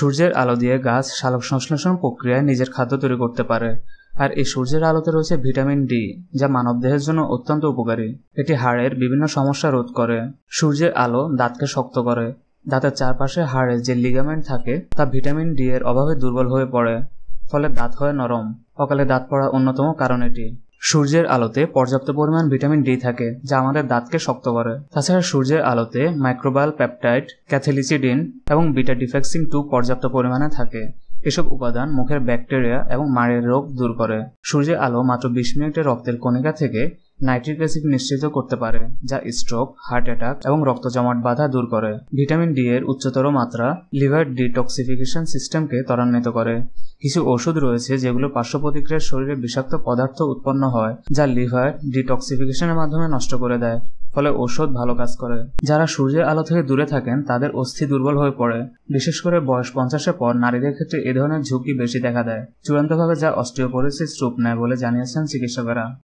সূর্যের আলো দিয়ে গাছ সালোক সংশ্লেষণ প্রক্রিয়ায় নিজের খাদ্য তৈরি করতে পারে আর এই সূর্যের আলোতে রয়েছে ভিটামিন ডি যা মানব দেহের জন্য অত্যন্ত উপকারী এটি হাড়ের বিভিন্ন সমস্যা রোধ করে সূর্যের আলো দাঁতকে শক্ত করে দাঁতের চারপাশে হাড়ের যে লিগামেন্ট থাকে তা ভিটামিন ডি এর অভাবে দুর্বল হয়ে পড়ে ফলে দাঁত হয় নরম অকালে দাঁত পড়া অন্যতম কারণ এটি সূর্যের আলোতে পর্যাপ্ত পরিমাণ ভিটামিন ডি থাকে যা আমাদের দাঁতকে শক্ত করে তাছাড়া সূর্যের আলোতে মাইক্রোবাল পেপটাইড ক্যাথেলিসিডিন এবং বিটা ডিফেক্সিং টু পর্যাপ্ত পরিমাণে থাকে এসব উপাদান মুখের ব্যাকটেরিয়া এবং মারের রোগ দূর করে সূর্যের আলো মাত্র বিশ মিনিটে রক্তের কণিকা থেকে নাইট্রিক অ্যাসিড নিশ্চিত করতে পারে যা স্ট্রোক হার্ট অ্যাটাক এবং রক্ত জমাট বাধা দূর করে ভিটামিন ডি এর উচ্চতর মাত্রা লিভার ডিটক্সিফিকেশন সিস্টেমকে ত্বরান্বিত করে কিছু ওষুধ রয়েছে যেগুলো পার্শ্ব প্রতিক্রিয়ার শরীরে বিষাক্ত পদার্থ উৎপন্ন হয় যা লিভার ডিটক্সিফিকেশনের মাধ্যমে নষ্ট করে দেয় ফলে ওষুধ ভালো কাজ করে যারা সূর্যের আলো থেকে দূরে থাকেন তাদের অস্থি দুর্বল হয়ে পড়ে বিশেষ করে বয়স পঞ্চাশের পর নারীদের ক্ষেত্রে এ ধরনের ঝুঁকি বেশি দেখা দেয় চূড়ান্তভাবে যা অস্টিওপোরোসিস রূপ নেয় বলে জানিয়েছেন চিকিৎসকেরা